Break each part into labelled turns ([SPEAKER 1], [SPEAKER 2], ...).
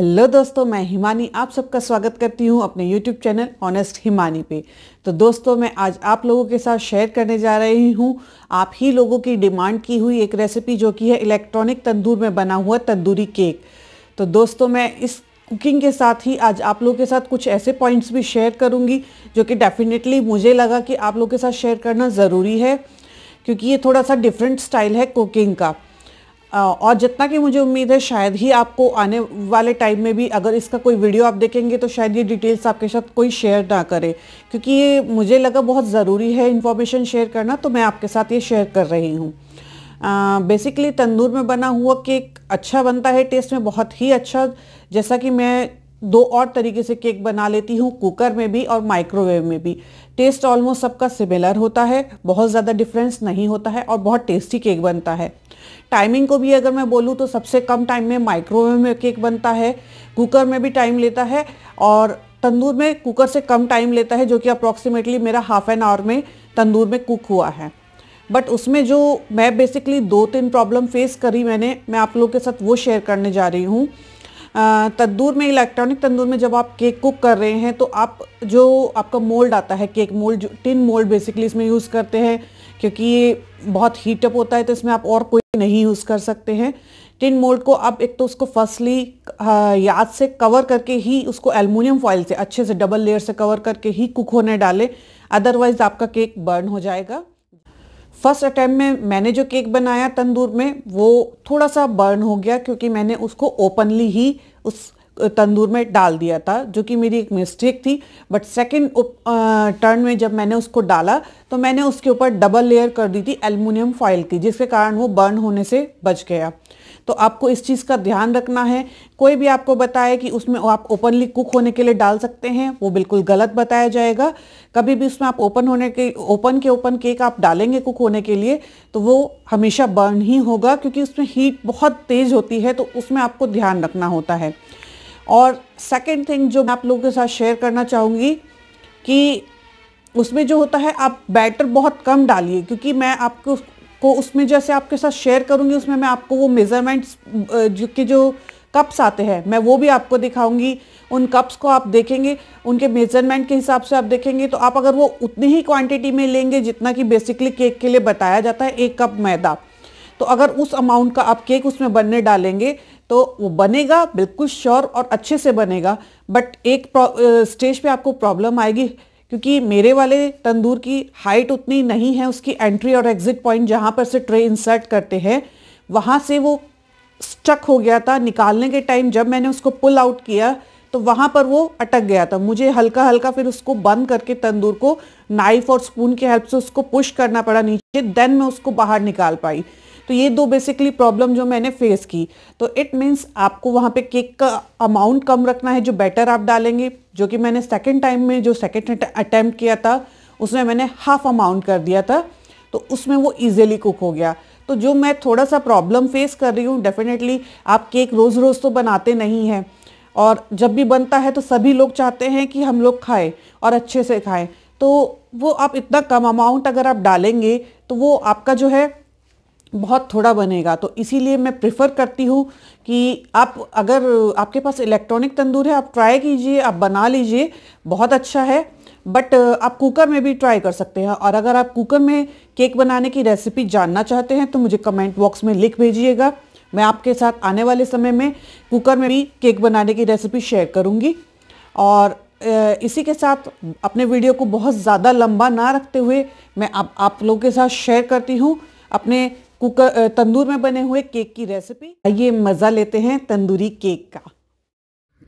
[SPEAKER 1] hello दोस्तों मैं हिमानी आप सबका स्वागत करती हूं अपने यूट्यूब चैनल ऑनेस्ट हिमानी पे तो दोस्तों मैं आज आप लोगों के साथ शेयर करने जा रही हूं आप ही लोगों की डिमांड की हुई एक रेसिपी जो कि है इलेक्ट्रॉनिक तंदूर में बना हुआ तंदूरी केक तो दोस्तों मैं इस कुकिंग के साथ ही आज आप लोगों के साथ कुछ ऐसे पॉइंट्स भी शेयर करूँगी जो कि डेफिनेटली मुझे लगा कि आप लोगों के साथ शेयर करना ज़रूरी है क्योंकि ये थोड़ा सा डिफरेंट स्टाइल है कुकिंग का और जितना कि मुझे उम्मीद है शायद ही आपको आने वाले टाइम में भी अगर इसका कोई वीडियो आप देखेंगे तो शायद ये डिटेल्स आपके साथ कोई शेयर ना करे क्योंकि ये मुझे लगा बहुत ज़रूरी है इन्फॉर्मेशन शेयर करना तो मैं आपके साथ ये शेयर कर रही हूँ बेसिकली तंदूर में बना हुआ केक अच्छा बनता है टेस्ट में बहुत ही अच्छा जैसा कि मैं दो और तरीके से केक बना लेती हूँ कुकर में भी और माइक्रोवेव में भी टेस्ट ऑलमोस्ट सबका सिमिलर होता है बहुत ज़्यादा डिफरेंस नहीं होता है और बहुत टेस्टी केक बनता है टाइमिंग को भी अगर मैं बोलूँ तो सबसे कम टाइम में माइक्रोवेव में केक बनता है कुकर में भी टाइम लेता है और तंदूर में कुकर से कम टाइम लेता है जो कि अप्रॉक्सीमेटली मेरा हाफ एन आवर में तंदूर में कुक हुआ है बट उसमें जो मैं बेसिकली दो तीन प्रॉब्लम फेस करी मैंने मैं आप लोगों के साथ वो शेयर करने जा रही हूँ तंदूर में इलेक्ट्रॉनिक तंदूर में जब आप केक कुक कर रहे हैं तो आप जो आपका मोल्ड आता है cake mould tin mould basically इसमें यूज़ करते हैं क्योंकि ये बहुत हीटअप होता है तो इसमें आप और कोई नहीं यूज़ कर सकते हैं टिन मोल्ड को आप एक तो उसको फर्स्टली हाँ, याद से कवर करके ही उसको एलमिनियम फॉइल से अच्छे से डबल लेयर से कवर करके ही कुक होने डालें अदरवाइज़ आपका केक बर्न हो जाएगा फर्स्ट अटैम्प में मैंने जो केक बनाया तंदूर में वो थोड़ा सा बर्न हो गया क्योंकि मैंने उसको ओपनली ही उस तंदूर में डाल दिया था जो कि मेरी एक मिस्टेक थी बट सेकेंड टर्न में जब मैंने उसको डाला तो मैंने उसके ऊपर डबल लेयर कर दी थी एलमिनियम फॉइल की जिसके कारण वो बर्न होने से बच गया तो आपको इस चीज़ का ध्यान रखना है कोई भी आपको बताए कि उसमें आप ओपनली कुक होने के लिए डाल सकते हैं वो बिल्कुल गलत बताया जाएगा कभी भी उसमें आप ओपन होने के ओपन के ओपन केक आप डालेंगे कुक होने के लिए तो वो हमेशा बर्न ही होगा क्योंकि उसमें हीट बहुत तेज़ होती है तो उसमें आपको ध्यान रखना होता है और सेकंड थिंग जो मैं आप लोगों के साथ शेयर करना चाहूँगी कि उसमें जो होता है आप बैटर बहुत कम डालिए क्योंकि मैं आपको को उसमें जैसे आपके साथ शेयर करूँगी उसमें मैं आपको वो मेज़रमेंट्स के जो कप्स आते हैं मैं वो भी आपको दिखाऊंगी उन कप्स को आप देखेंगे उनके मेजरमेंट के हिसाब से आप देखेंगे तो आप अगर वो उतनी ही क्वांटिटी में लेंगे जितना कि बेसिकली केक के लिए बताया जाता है एक कप मैदा तो अगर उस अमाउंट का आप केक उसमें बनने डालेंगे तो वो बनेगा बिल्कुल श्योर और अच्छे से बनेगा बट एक स्टेज पे आपको प्रॉब्लम आएगी क्योंकि मेरे वाले तंदूर की हाइट उतनी नहीं है उसकी एंट्री और एग्जिट पॉइंट जहाँ पर से ट्रे इंसर्ट करते हैं वहाँ से वो स्टक हो गया था निकालने के टाइम जब मैंने उसको पुल आउट किया तो वहाँ पर वो अटक गया था मुझे हल्का हल्का फिर उसको बंद करके तंदूर को नाइफ और स्पून की हेल्प से उसको पुश करना पड़ा नीचे देन मैं उसको बाहर निकाल पाई तो ये दो बेसिकली प्रॉब्लम जो मैंने फेस की तो इट मीन्स आपको वहाँ पे केक का अमाउंट कम रखना है जो बैटर आप डालेंगे जो कि मैंने सेकेंड टाइम में जो सेकेंड अटैम्प्ट किया था उसमें मैंने हाफ अमाउंट कर दिया था तो उसमें वो ईजिली कुक हो गया तो जो मैं थोड़ा सा प्रॉब्लम फेस कर रही हूँ डेफिनेटली आप केक रोज़ रोज़ तो बनाते नहीं हैं और जब भी बनता है तो सभी लोग चाहते हैं कि हम लोग खाएं और अच्छे से खाएं तो वो आप इतना कम अमाउंट अगर आप डालेंगे तो वो आपका जो है बहुत थोड़ा बनेगा तो इसीलिए मैं प्रेफर करती हूँ कि आप अगर आपके पास इलेक्ट्रॉनिक तंदूर है आप ट्राई कीजिए आप बना लीजिए बहुत अच्छा है बट आप कुकर में भी ट्राई कर सकते हैं और अगर आप कुकर में केक बनाने की रेसिपी जानना चाहते हैं तो मुझे कमेंट बॉक्स में लिख भेजिएगा मैं आपके साथ आने वाले समय में कुकर में भी केक बनाने की रेसिपी शेयर करूँगी और इसी के साथ अपने वीडियो को बहुत ज़्यादा लंबा ना रखते हुए मैं आप, आप लोगों के साथ शेयर करती हूँ अपने कुकर तंदूर में बने हुए केक की रेसिपी आइए मज़ा लेते हैं तंदूरी केक का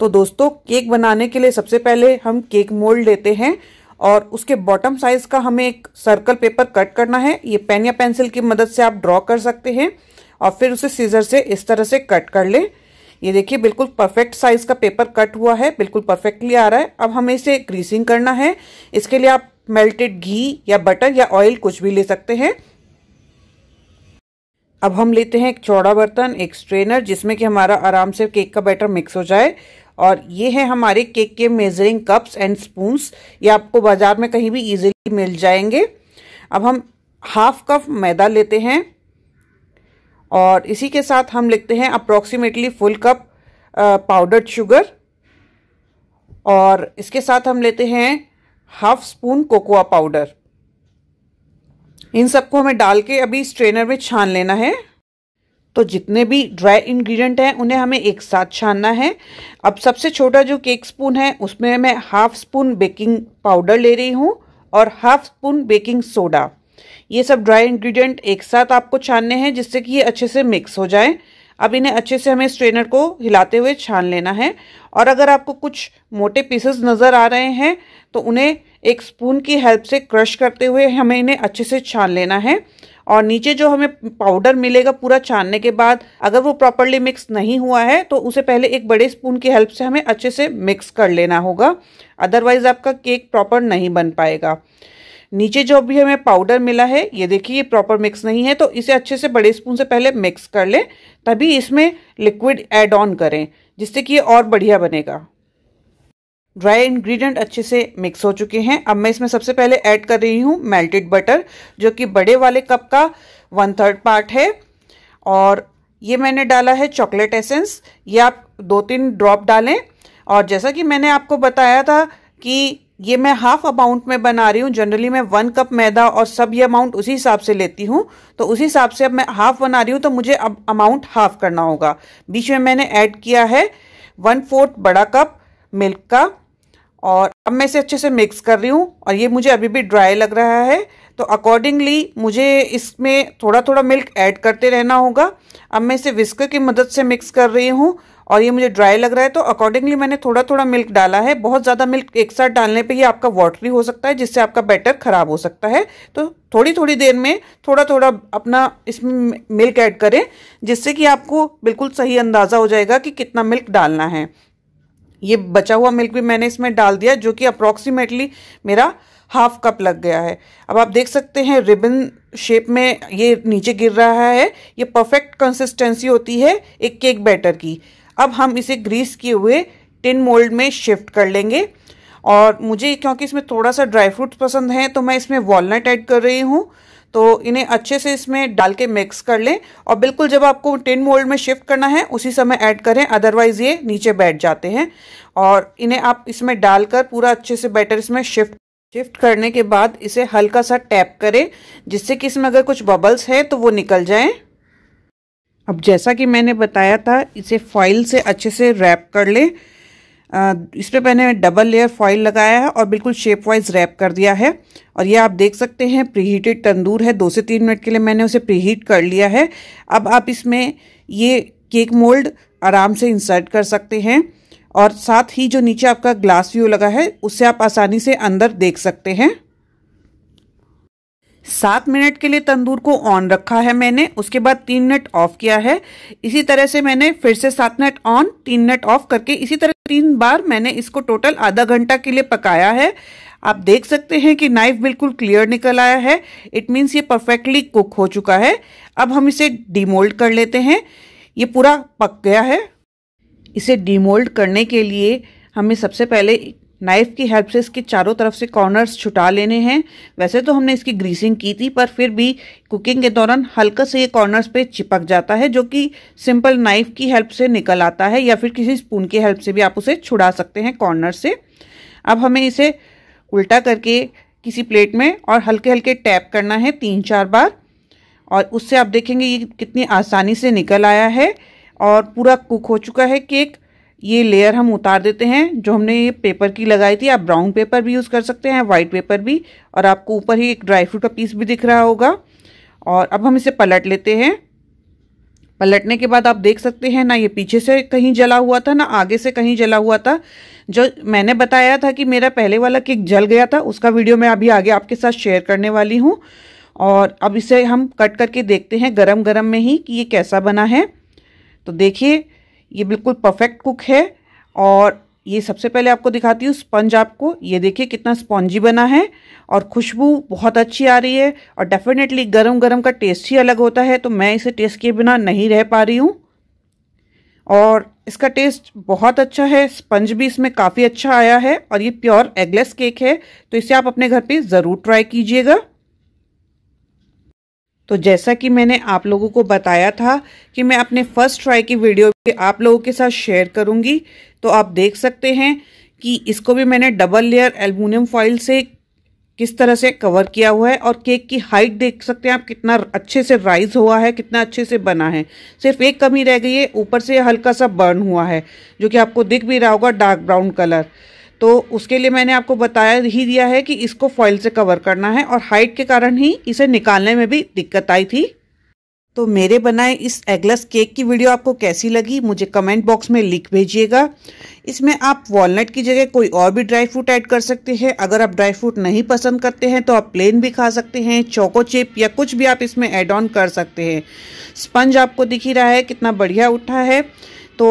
[SPEAKER 1] तो दोस्तों केक बनाने के लिए सबसे पहले हम केक मोल्ड लेते हैं और उसके बॉटम साइज़ का हमें एक सर्कल पेपर कट करना है ये पेन या पेंसिल की मदद से आप ड्रॉ कर सकते हैं और फिर उसे सीजर से इस तरह से कट कर लें ये देखिए बिल्कुल परफेक्ट साइज़ का पेपर कट हुआ है बिल्कुल परफेक्टली आ रहा है अब हमें इसे ग्रीसिंग करना है इसके लिए आप मेल्टेड घी या बटर या ऑयल कुछ भी ले सकते हैं अब हम लेते हैं एक चौड़ा बर्तन एक स्ट्रेनर जिसमें कि हमारा आराम से केक का बैटर मिक्स हो जाए और ये है हमारे केक के मेजरिंग कप्स एंड स्पून्स ये आपको बाजार में कहीं भी इजीली मिल जाएंगे अब हम हाफ कप मैदा लेते हैं और इसी के साथ हम लिखते हैं approximately full cup powdered sugar और इसके साथ हम लेते हैं हाफ स्पून कोकोआ पाउडर इन सबको हमें डाल के अभी स्ट्रेनर में छान लेना है तो जितने भी ड्राई इंग्रेडिएंट हैं उन्हें हमें एक साथ छानना है अब सबसे छोटा जो केक स्पून है उसमें मैं हाफ स्पून बेकिंग पाउडर ले रही हूँ और हाफ स्पून बेकिंग सोडा ये सब ड्राई इंग्रेडिएंट एक साथ आपको छानने हैं जिससे कि ये अच्छे से मिक्स हो जाए अब इन्हें अच्छे से हमें स्ट्रेनर को हिलाते हुए छान लेना है और अगर आपको कुछ मोटे पीसेस नज़र आ रहे हैं तो उन्हें एक स्पून की हेल्प से क्रश करते हुए हमें इन्हें अच्छे से छान लेना है और नीचे जो हमें पाउडर मिलेगा पूरा छानने के बाद अगर वो प्रॉपरली मिक्स नहीं हुआ है तो उसे पहले एक बड़े स्पून की हेल्प से हमें अच्छे से मिक्स कर लेना होगा अदरवाइज़ आपका केक प्रॉपर नहीं बन पाएगा नीचे जो भी हमें पाउडर मिला है ये देखिए ये प्रॉपर मिक्स नहीं है तो इसे अच्छे से बड़े स्पून से पहले मिक्स कर लें तभी इसमें लिक्विड एड ऑन करें जिससे कि ये और बढ़िया बनेगा ड्राई इंग्रेडिएंट अच्छे से मिक्स हो चुके हैं अब मैं इसमें सबसे पहले ऐड कर रही हूँ मेल्टेड बटर जो कि बड़े वाले कप का वन थर्ड पार्ट है और ये मैंने डाला है चॉकलेट एसेंस ये आप दो तीन ड्रॉप डालें और जैसा कि मैंने आपको बताया था कि ये मैं हाफ अमाउंट में बना रही हूँ जनरली मैं वन कप मैदा और सब ये अमाउंट उसी हिसाब से लेती हूँ तो उसी हिसाब से अब मैं हाफ बना रही हूँ तो मुझे अब अमाउंट हाफ करना होगा बीच में मैंने ऐड किया है वन फोर्थ बड़ा कप मिल्क का और अब मैं इसे अच्छे से मिक्स कर रही हूँ और ये मुझे अभी भी ड्राई लग रहा है तो अकॉर्डिंगली मुझे इसमें थोड़ा थोड़ा मिल्क ऐड करते रहना होगा अब मैं इसे विस्कर की मदद से मिक्स कर रही हूँ और ये मुझे ड्राई लग रहा है तो अकॉर्डिंगली मैंने थोड़ा थोड़ा मिल्क डाला है बहुत ज़्यादा मिल्क एक साथ डालने पे ही आपका वाटरी हो सकता है जिससे आपका बैटर ख़राब हो सकता है तो थोड़ी थोड़ी देर में थोड़ा थोड़ा अपना इसमें मिल्क ऐड करें जिससे कि आपको बिल्कुल सही अंदाज़ा हो जाएगा कि कितना मिल्क डालना है ये बचा हुआ मिल्क भी मैंने इसमें डाल दिया जो कि अप्रॉक्सीमेटली मेरा हाफ कप लग गया है अब आप देख सकते हैं रिबन शेप में ये नीचे गिर रहा है ये परफेक्ट कंसिस्टेंसी होती है एक केक बैटर की अब हम इसे ग्रीस किए हुए टिन मोल्ड में शिफ्ट कर लेंगे और मुझे क्योंकि इसमें थोड़ा सा ड्राई फ्रूट्स पसंद हैं तो मैं इसमें वॉलनट ऐड कर रही हूँ तो इन्हें अच्छे से इसमें डाल के मिक्स कर लें और बिल्कुल जब आपको टिन मोल्ड में शिफ्ट करना है उसी समय ऐड करें अदरवाइज ये नीचे बैठ जाते हैं और इन्हें आप इसमें डालकर पूरा अच्छे से बैटर इसमें शिफ्ट शिफ्ट करने के बाद इसे हल्का सा टैप करें जिससे कि इसमें अगर कुछ बबल्स हैं तो वो निकल जाए अब जैसा कि मैंने बताया था इसे फॉइल से अच्छे से रैप कर लें इस पर मैंने डबल लेयर फॉइल लगाया है और बिल्कुल शेप वाइज रैप कर दिया है और ये आप देख सकते हैं प्रीहीटेड तंदूर है दो से तीन मिनट के लिए मैंने उसे प्रीहीट कर लिया है अब आप इसमें ये केक मोल्ड आराम से इंसर्ट कर सकते हैं और साथ ही जो नीचे आपका ग्लास व्यू लगा है उससे आप आसानी से अंदर देख सकते हैं सात मिनट के लिए तंदूर को ऑन रखा है मैंने उसके बाद तीन मिनट ऑफ किया है इसी तरह से मैंने फिर से सात मिनट ऑन तीन मिनट ऑफ करके इसी तरह तीन बार मैंने इसको टोटल आधा घंटा के लिए पकाया है आप देख सकते हैं कि नाइफ बिल्कुल क्लियर निकल आया है इट मीन्स ये परफेक्टली कुक हो चुका है अब हम इसे डीमोल्ड कर लेते हैं ये पूरा पक गया है इसे डीमोल्ड करने के लिए हमें सबसे पहले नाइफ की हेल्प से इसके चारों तरफ से कॉर्नर्स छुटा लेने हैं वैसे तो हमने इसकी ग्रीसिंग की थी पर फिर भी कुकिंग के दौरान हल्का से ये कॉर्नर्स पे चिपक जाता है जो कि सिंपल नाइफ की हेल्प से निकल आता है या फिर किसी स्पून की हेल्प से भी आप उसे छुड़ा सकते हैं कॉर्नर से अब हमें इसे उल्टा करके किसी प्लेट में और हल्के हल्के टैप करना है तीन चार बार और उससे आप देखेंगे ये कितनी आसानी से निकल आया है और पूरा कुक हो चुका है केक ये लेयर हम उतार देते हैं जो हमने ये पेपर की लगाई थी आप ब्राउन पेपर भी यूज़ कर सकते हैं वाइट पेपर भी और आपको ऊपर ही एक ड्राई फ्रूट का पीस भी दिख रहा होगा और अब हम इसे पलट लेते हैं पलटने के बाद आप देख सकते हैं ना ये पीछे से कहीं जला हुआ था ना आगे से कहीं जला हुआ था जो मैंने बताया था कि मेरा पहले वाला केक जल गया था उसका वीडियो मैं अभी आगे आपके साथ शेयर करने वाली हूँ और अब इसे हम कट करके देखते हैं गरम गरम में ही कि ये कैसा बना है तो देखिए ये बिल्कुल परफेक्ट कुक है और ये सबसे पहले आपको दिखाती हूँ स्पंज आपको ये देखिए कितना स्पॉन्जी बना है और खुशबू बहुत अच्छी आ रही है और डेफिनेटली गरम गरम का टेस्ट ही अलग होता है तो मैं इसे टेस्ट किए बिना नहीं रह पा रही हूँ और इसका टेस्ट बहुत अच्छा है स्पंज भी इसमें काफ़ी अच्छा आया है और ये प्योर एगलेस केक है तो इसे आप अपने घर पर ज़रूर ट्राई कीजिएगा तो जैसा कि मैंने आप लोगों को बताया था कि मैं अपने फर्स्ट ट्राई की वीडियो भी आप लोगों के साथ शेयर करूंगी तो आप देख सकते हैं कि इसको भी मैंने डबल लेयर एल्यूमिनियम फॉइल से किस तरह से कवर किया हुआ है और केक की हाइट देख सकते हैं आप कितना अच्छे से राइज हुआ है कितना अच्छे से बना है सिर्फ एक कमी रह गई है ऊपर से हल्का सा बर्न हुआ है जो कि आपको दिख भी रहा होगा डार्क ब्राउन कलर तो उसके लिए मैंने आपको बताया ही दिया है कि इसको फॉइल से कवर करना है और हाइट के कारण ही इसे निकालने में भी दिक्कत आई थी तो मेरे बनाए इस एगलस केक की वीडियो आपको कैसी लगी मुझे कमेंट बॉक्स में लिख भेजिएगा इसमें आप वॉलनट की जगह कोई और भी ड्राई फ्रूट ऐड कर सकते हैं अगर आप ड्राई फ्रूट नहीं पसंद करते हैं तो आप प्लेन भी खा सकते हैं चोको चिप या कुछ भी आप इसमें ऐड ऑन कर सकते हैं स्पंज आपको दिख ही रहा है कितना बढ़िया उठा है तो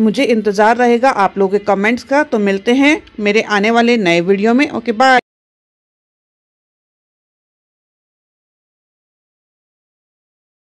[SPEAKER 1] मुझे इंतज़ार रहेगा आप लोगों के कमेंट्स का तो मिलते हैं मेरे आने वाले नए वीडियो में ओके बाय